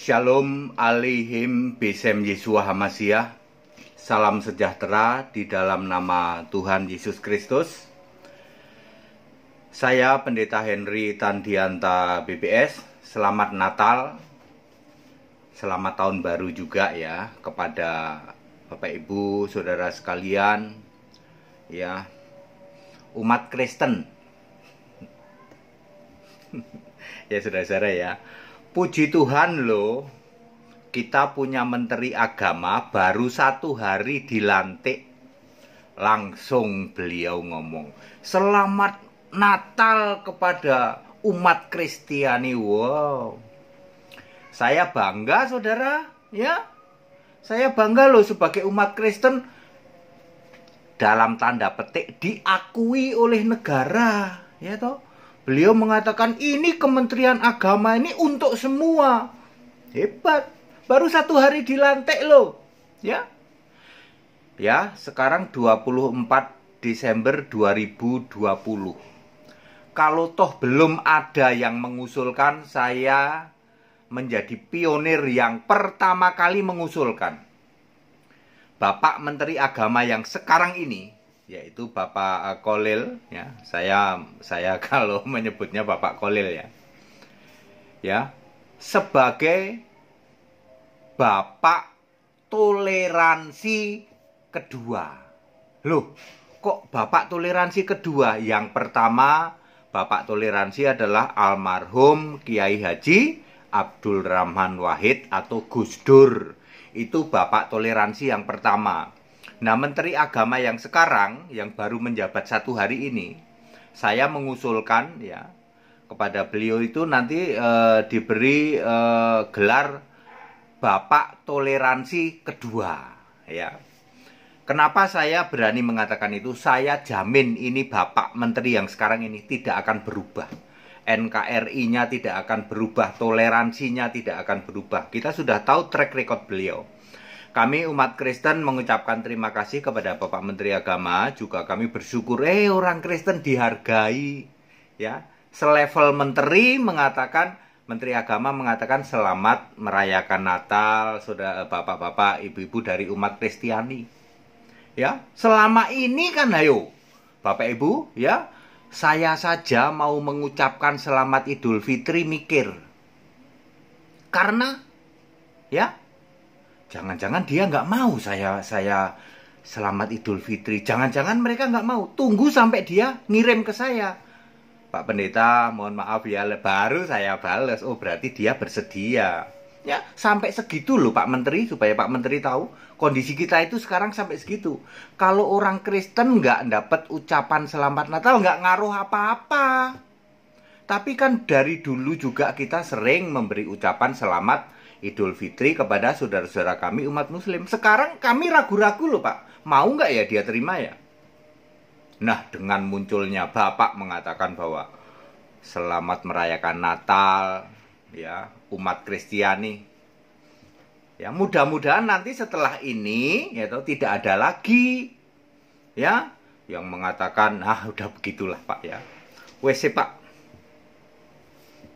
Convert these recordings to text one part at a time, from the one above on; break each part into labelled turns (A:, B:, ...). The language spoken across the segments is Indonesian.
A: Shalom alaihim besem Yesua Hamasiah Salam sejahtera di dalam nama Tuhan Yesus Kristus Saya Pendeta Henry Tandianta BPS Selamat Natal Selamat Tahun Baru juga ya Kepada Bapak Ibu, Saudara sekalian Ya Umat Kristen Ya saudara-saudara ya Puji Tuhan loh, kita punya menteri agama baru satu hari dilantik. Langsung beliau ngomong, selamat Natal kepada umat Kristiani. Wow. Saya bangga saudara, ya. Saya bangga loh sebagai umat Kristen dalam tanda petik diakui oleh negara, ya toh Beliau mengatakan ini Kementerian Agama ini untuk semua. Hebat. Baru satu hari dilantik loh. Ya. Ya, sekarang 24 Desember 2020. Kalau toh belum ada yang mengusulkan, saya menjadi pionir yang pertama kali mengusulkan. Bapak Menteri Agama yang sekarang ini yaitu Bapak eh, Kolil ya. Saya saya kalau menyebutnya Bapak Kolil ya. Ya, sebagai Bapak toleransi kedua. Loh, kok Bapak toleransi kedua? Yang pertama, Bapak toleransi adalah almarhum Kiai Haji Abdul Rahman Wahid atau Gus Dur. Itu Bapak toleransi yang pertama. Nah, Menteri Agama yang sekarang yang baru menjabat satu hari ini, saya mengusulkan ya kepada beliau itu nanti e, diberi e, gelar Bapak Toleransi Kedua, ya. Kenapa saya berani mengatakan itu? Saya jamin ini Bapak Menteri yang sekarang ini tidak akan berubah. NKRI-nya tidak akan berubah, toleransinya tidak akan berubah. Kita sudah tahu track record beliau kami umat Kristen mengucapkan terima kasih kepada Bapak Menteri Agama. Juga kami bersyukur, eh orang Kristen dihargai. Ya, selevel menteri mengatakan Menteri Agama mengatakan selamat merayakan Natal, sudah eh, bapak-bapak, ibu-ibu dari umat Kristiani. Ya, selama ini kan ayo Bapak Ibu, ya, saya saja mau mengucapkan selamat Idul Fitri mikir. Karena ya, Jangan-jangan dia nggak mau saya saya selamat Idul Fitri. Jangan-jangan mereka nggak mau. Tunggu sampai dia ngirim ke saya. Pak Pendeta, mohon maaf ya, baru saya bales. Oh, berarti dia bersedia. Ya, sampai segitu loh Pak Menteri, supaya Pak Menteri tahu kondisi kita itu sekarang sampai segitu. Kalau orang Kristen nggak dapat ucapan selamat Natal, nggak ngaruh apa-apa. Tapi kan dari dulu juga kita sering memberi ucapan selamat Idul Fitri kepada saudara-saudara kami umat muslim. Sekarang kami ragu-ragu loh Pak, mau nggak ya dia terima ya? Nah dengan munculnya Bapak mengatakan bahwa selamat merayakan Natal ya umat Kristiani. Ya mudah-mudahan nanti setelah ini ya toh, tidak ada lagi ya yang mengatakan nah udah begitulah Pak ya. WC Pak.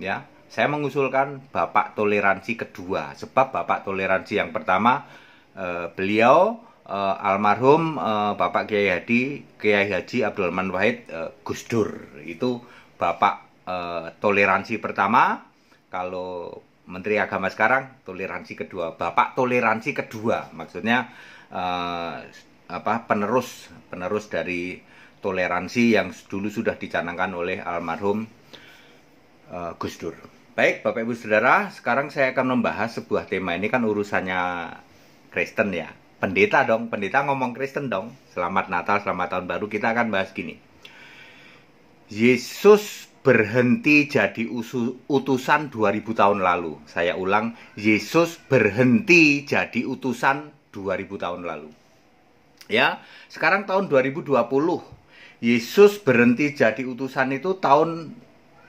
A: Ya, saya mengusulkan Bapak toleransi kedua, sebab Bapak toleransi yang pertama eh, beliau eh, almarhum eh, Bapak Kiai Haji Kiai Haji Man Wahid eh, Gus Dur itu Bapak eh, toleransi pertama. Kalau Menteri Agama sekarang toleransi kedua, Bapak toleransi kedua, maksudnya eh, apa penerus penerus dari toleransi yang dulu sudah dicanangkan oleh almarhum uh, Gus Dur. Baik, Bapak Ibu Saudara, sekarang saya akan membahas sebuah tema ini kan urusannya Kristen ya. Pendeta dong, pendeta ngomong Kristen dong. Selamat Natal, selamat tahun baru, kita akan bahas gini. Yesus berhenti jadi utusan 2000 tahun lalu. Saya ulang, Yesus berhenti jadi utusan 2000 tahun lalu. Ya, sekarang tahun 2020. Yesus berhenti jadi utusan itu tahun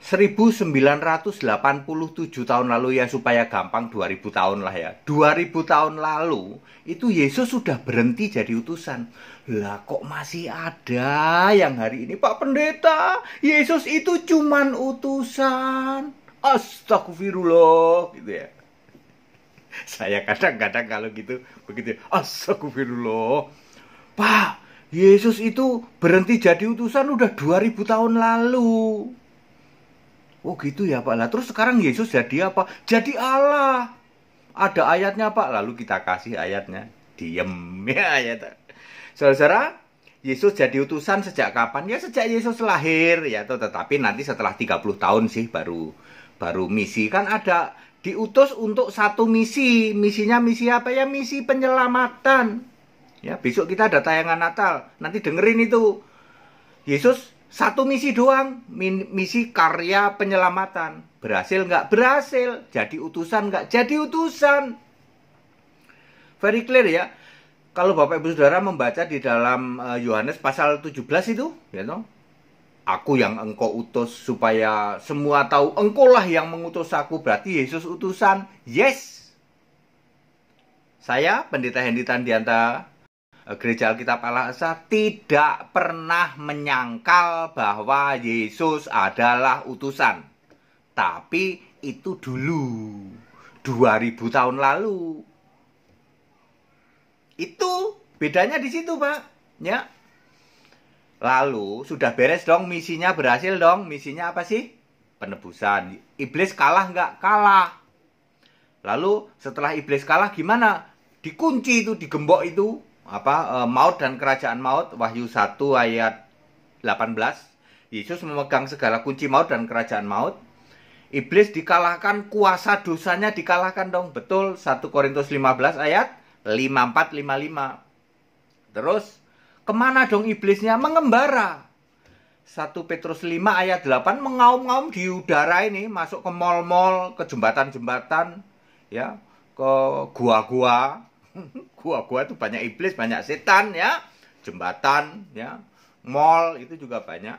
A: 1987 tahun lalu ya supaya gampang 2000 tahun lah ya 2000 tahun lalu itu Yesus sudah berhenti jadi utusan Lah kok masih ada yang hari ini Pak Pendeta Yesus itu cuman utusan Astagfirullah gitu ya Saya kadang-kadang kalau gitu begitu Astagfirullah Pak Yesus itu berhenti jadi utusan udah 2000 tahun lalu Oh gitu ya Pak. Lah terus sekarang Yesus jadi apa? Jadi Allah. Ada ayatnya Pak. Lalu kita kasih ayatnya. Diem ya ayat. Saudara-saudara, Yesus jadi utusan sejak kapan? Ya sejak Yesus lahir ya tuh. Tetapi nanti setelah 30 tahun sih baru baru misi kan ada diutus untuk satu misi. Misinya misi apa ya? Misi penyelamatan. Ya, besok kita ada tayangan Natal. Nanti dengerin itu. Yesus satu misi doang, misi karya penyelamatan. Berhasil nggak berhasil, jadi utusan nggak jadi utusan. Very clear ya. Kalau Bapak Ibu Saudara membaca di dalam eh, Yohanes pasal 17 itu, ya you know, Aku yang engkau utus supaya semua tahu engkau yang mengutus aku. Berarti Yesus utusan. Yes. Saya Pendeta Henditan Dianta gereja Alkitab Al-Aqsa tidak pernah menyangkal bahwa Yesus adalah utusan. Tapi itu dulu 2000 tahun lalu. Itu bedanya di situ, Pak. Ya. Lalu sudah beres dong misinya berhasil dong. Misinya apa sih? Penebusan. Iblis kalah nggak? Kalah. Lalu setelah iblis kalah gimana? Dikunci itu, digembok itu, apa eh, maut dan kerajaan maut Wahyu 1 ayat 18 Yesus memegang segala kunci maut dan kerajaan maut Iblis dikalahkan kuasa dosanya dikalahkan dong betul 1 Korintus 15 ayat 5455 terus kemana dong iblisnya mengembara 1 Petrus 5 ayat 8 mengaum-ngaum di udara ini masuk ke mal-mal ke jembatan-jembatan ya ke gua-gua Gua-gua itu banyak iblis, banyak setan ya. Jembatan ya. Mall itu juga banyak.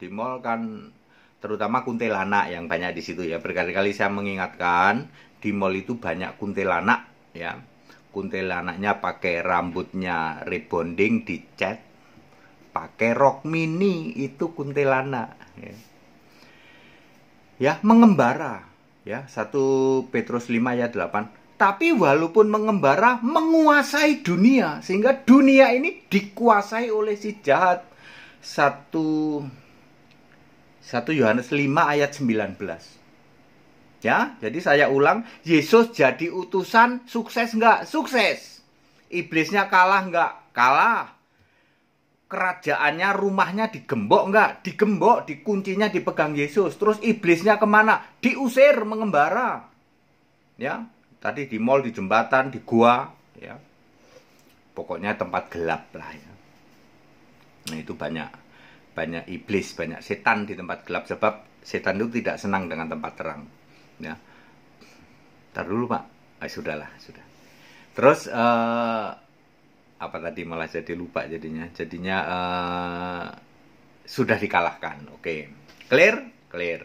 A: Di mall kan terutama kuntilanak yang banyak di situ ya. Berkali-kali saya mengingatkan di mall itu banyak kuntilanak ya. Kuntilanaknya pakai rambutnya rebonding dicat pakai rok mini itu kuntilanak ya. ya mengembara ya 1 Petrus 5 ayat 8 tapi walaupun mengembara menguasai dunia sehingga dunia ini dikuasai oleh si jahat. Satu, 1 Yohanes 5 ayat 19. Ya, jadi saya ulang, Yesus jadi utusan sukses nggak? Sukses. Iblisnya kalah nggak? Kalah. Kerajaannya, rumahnya digembok nggak? Digembok, dikuncinya dipegang Yesus. Terus iblisnya kemana? Diusir, mengembara. Ya, tadi di mall, di jembatan, di gua, ya. Pokoknya tempat gelap lah ya. Nah, itu banyak banyak iblis, banyak setan di tempat gelap sebab setan itu tidak senang dengan tempat terang. Ya. Tar dulu, Pak. Eh, sudahlah, sudah. Terus eh, apa tadi malah jadi lupa jadinya. Jadinya uh, sudah dikalahkan. Oke. Clear? Clear.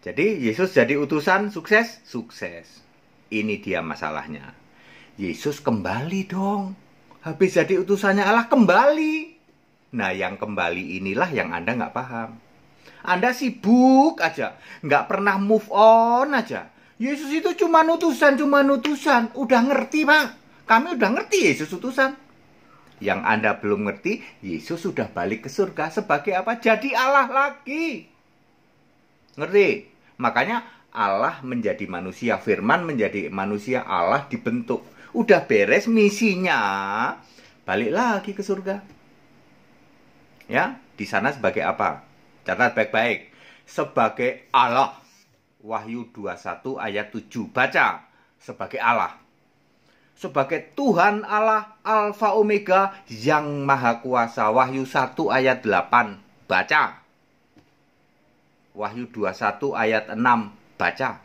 A: Jadi Yesus jadi utusan sukses, sukses. Ini dia masalahnya. Yesus kembali dong. Habis jadi utusannya Allah kembali. Nah yang kembali inilah yang Anda nggak paham. Anda sibuk aja. Nggak pernah move on aja. Yesus itu cuma utusan, cuma utusan. Udah ngerti pak. Kami udah ngerti Yesus utusan. Yang Anda belum ngerti, Yesus sudah balik ke surga sebagai apa? Jadi Allah lagi. Ngerti? Makanya Allah menjadi manusia, firman menjadi manusia, Allah dibentuk. Udah beres misinya, balik lagi ke surga. Ya, di sana sebagai apa? Catat baik-baik. Sebagai Allah. Wahyu 21 ayat 7 baca sebagai Allah. Sebagai Tuhan Allah Alfa Omega yang Maha Kuasa. Wahyu 1 ayat 8 baca. Wahyu 21 ayat 6 baca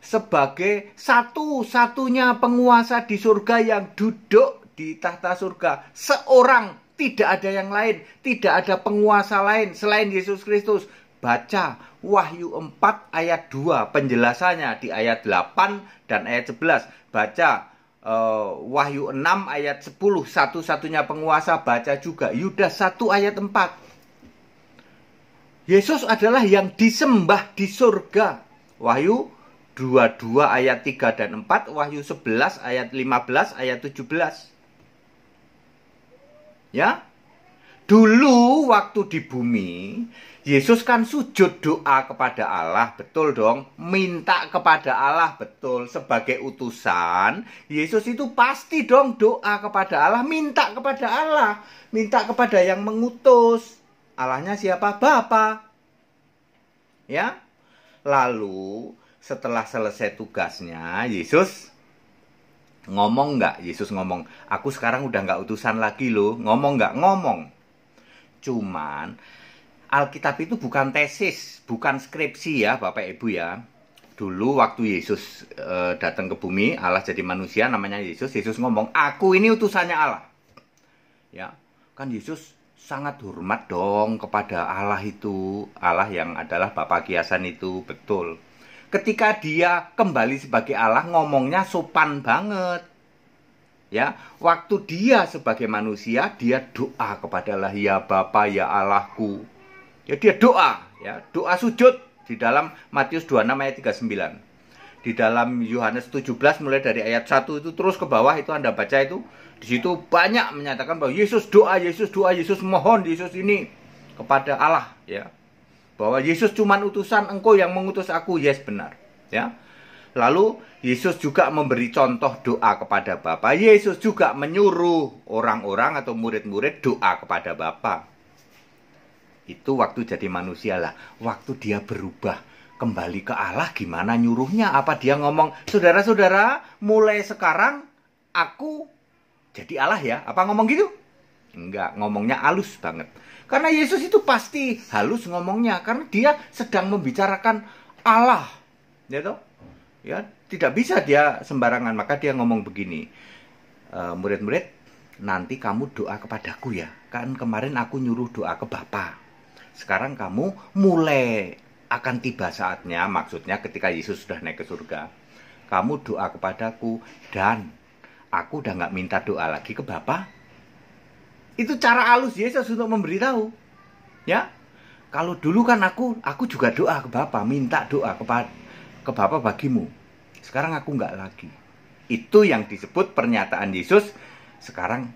A: sebagai satu-satunya penguasa di surga yang duduk di tahta surga. Seorang, tidak ada yang lain, tidak ada penguasa lain selain Yesus Kristus. Baca Wahyu 4 ayat 2 penjelasannya di ayat 8 dan ayat 11. Baca uh, Wahyu 6 ayat 10 satu-satunya penguasa baca juga Yudas 1 ayat 4. Yesus adalah yang disembah di surga Wahyu 22 ayat 3 dan 4, Wahyu 11 ayat 15 ayat 17. Ya? Dulu waktu di bumi, Yesus kan sujud doa kepada Allah, betul dong? Minta kepada Allah, betul. Sebagai utusan, Yesus itu pasti dong doa kepada Allah, minta kepada Allah, minta kepada yang mengutus. Allahnya siapa? Bapa. Ya, Lalu setelah selesai tugasnya, Yesus ngomong nggak? Yesus ngomong, aku sekarang udah nggak utusan lagi loh. Ngomong nggak? Ngomong. Cuman Alkitab itu bukan tesis, bukan skripsi ya Bapak Ibu ya. Dulu waktu Yesus e, datang ke bumi, Allah jadi manusia namanya Yesus, Yesus ngomong, aku ini utusannya Allah. Ya, kan Yesus sangat hormat dong kepada Allah itu, Allah yang adalah Bapak Kiasan itu, betul. Ketika dia kembali sebagai Allah ngomongnya sopan banget. Ya, waktu dia sebagai manusia dia doa kepada Allah ya Bapa ya Allahku. Ya dia doa, ya, doa sujud di dalam Matius 26 ayat 39 di dalam Yohanes 17 mulai dari ayat 1 itu terus ke bawah itu Anda baca itu di situ banyak menyatakan bahwa Yesus doa, Yesus doa, Yesus mohon, Yesus ini kepada Allah ya. Bahwa Yesus cuman utusan engkau yang mengutus aku, yes benar ya. Lalu Yesus juga memberi contoh doa kepada Bapa. Yesus juga menyuruh orang-orang atau murid-murid doa kepada Bapa. Itu waktu jadi manusialah waktu dia berubah kembali ke Allah gimana nyuruhnya? Apa dia ngomong, saudara-saudara mulai sekarang aku jadi Allah ya? Apa ngomong gitu? Enggak, ngomongnya halus banget. Karena Yesus itu pasti halus ngomongnya karena dia sedang membicarakan Allah. Ya toh? Ya, tidak bisa dia sembarangan, maka dia ngomong begini. E, murid-murid, nanti kamu doa kepadaku ya. Kan kemarin aku nyuruh doa ke Bapa. Sekarang kamu mulai akan tiba saatnya, maksudnya ketika Yesus sudah naik ke surga, kamu doa kepadaku dan aku udah nggak minta doa lagi ke Bapa. Itu cara halus Yesus untuk memberitahu. Ya, kalau dulu kan aku aku juga doa ke Bapa, minta doa ke ke Bapa bagimu. Sekarang aku nggak lagi. Itu yang disebut pernyataan Yesus. Sekarang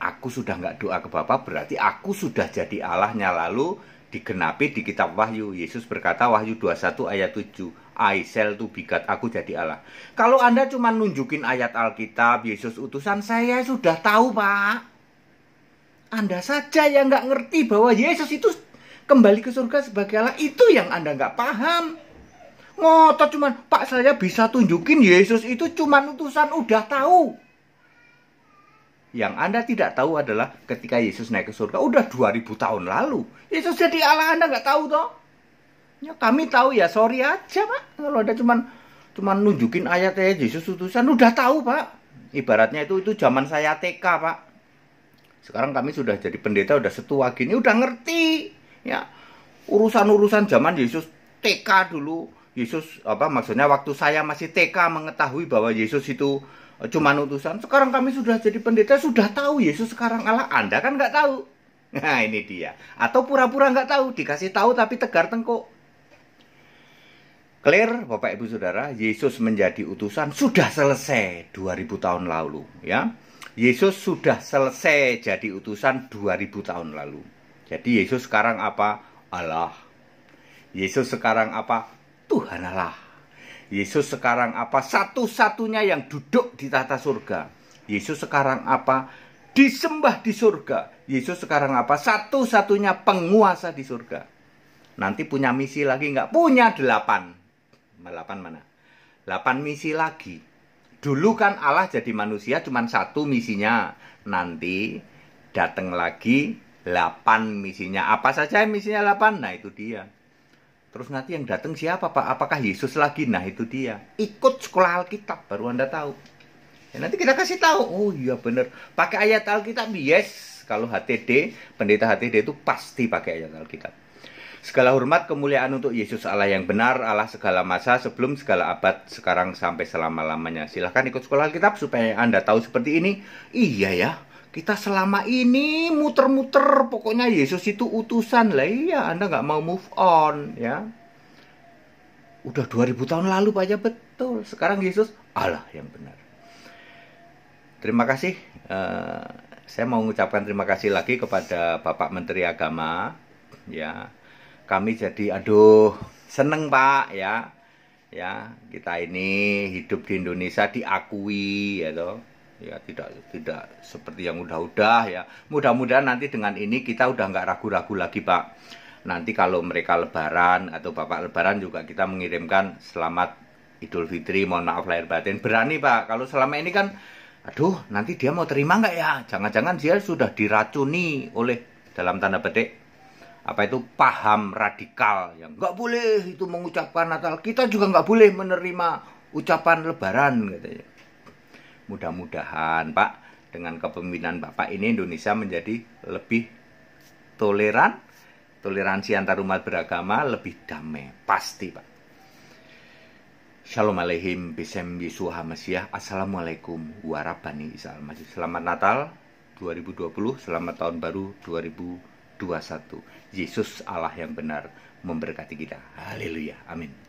A: aku sudah nggak doa ke Bapa, berarti aku sudah jadi Allahnya lalu digenapi di kitab Wahyu. Yesus berkata Wahyu 21 ayat 7, I shall to bigat, aku jadi Allah. Kalau Anda cuma nunjukin ayat Alkitab, Yesus utusan, saya sudah tahu Pak. Anda saja yang nggak ngerti bahwa Yesus itu kembali ke surga sebagai Allah, itu yang Anda nggak paham. Ngotot cuman, Pak saya bisa tunjukin Yesus itu cuma utusan, udah tahu. Yang Anda tidak tahu adalah ketika Yesus naik ke surga, udah 2000 tahun lalu. Yesus jadi Allah Anda nggak tahu toh. Ya, kami tahu ya, sorry aja Pak. Kalau Anda cuman cuman nunjukin ayatnya Yesus utusan, udah tahu Pak. Ibaratnya itu itu zaman saya TK Pak. Sekarang kami sudah jadi pendeta, udah setua gini, udah ngerti. Ya, urusan-urusan zaman Yesus TK dulu Yesus apa maksudnya waktu saya masih TK mengetahui bahwa Yesus itu Oh, Cuma utusan. Sekarang kami sudah jadi pendeta, sudah tahu Yesus sekarang Allah. Anda kan nggak tahu. Nah ini dia. Atau pura-pura nggak tahu, dikasih tahu tapi tegar tengkuk. Clear Bapak Ibu Saudara, Yesus menjadi utusan sudah selesai 2000 tahun lalu ya. Yesus sudah selesai jadi utusan 2000 tahun lalu. Jadi Yesus sekarang apa? Allah. Yesus sekarang apa? Tuhan Allah. Yesus sekarang apa? Satu-satunya yang duduk di tata surga. Yesus sekarang apa? Disembah di surga. Yesus sekarang apa? Satu-satunya penguasa di surga. Nanti punya misi lagi nggak? Punya delapan. Delapan mana? Delapan misi lagi. Dulu kan Allah jadi manusia cuma satu misinya. Nanti datang lagi delapan misinya. Apa saja misinya delapan? Nah itu dia. Terus nanti yang datang siapa Pak? Apakah Yesus lagi? Nah itu dia. Ikut sekolah Alkitab baru Anda tahu. Ya, nanti kita kasih tahu. Oh iya benar. Pakai ayat Alkitab yes. Kalau HTD, pendeta HTD itu pasti pakai ayat Alkitab. Segala hormat kemuliaan untuk Yesus Allah yang benar, Allah segala masa, sebelum segala abad, sekarang sampai selama-lamanya. Silahkan ikut sekolah Alkitab supaya Anda tahu seperti ini. Iya ya, kita selama ini muter-muter pokoknya Yesus itu utusan lah iya Anda nggak mau move on ya udah 2000 tahun lalu Pak ya betul sekarang Yesus Allah yang benar terima kasih uh, saya mau mengucapkan terima kasih lagi kepada Bapak Menteri Agama ya kami jadi aduh seneng Pak ya ya kita ini hidup di Indonesia diakui ya toh ya tidak tidak seperti yang udah-udah ya mudah-mudahan nanti dengan ini kita udah nggak ragu-ragu lagi pak nanti kalau mereka lebaran atau bapak lebaran juga kita mengirimkan selamat Idul Fitri mohon maaf lahir batin berani pak kalau selama ini kan aduh nanti dia mau terima nggak ya jangan-jangan dia sudah diracuni oleh dalam tanda petik apa itu paham radikal yang nggak boleh itu mengucapkan Natal kita juga nggak boleh menerima ucapan Lebaran katanya Mudah-mudahan Pak dengan kepemimpinan Bapak ini Indonesia menjadi lebih toleran, toleransi antar umat beragama lebih damai, pasti Pak. Shalom Aleyhim bisem Yesus Assalamualaikum warabani isal masih. Selamat Natal 2020, selamat tahun baru 2021. Yesus Allah yang benar memberkati kita. Haleluya, amin.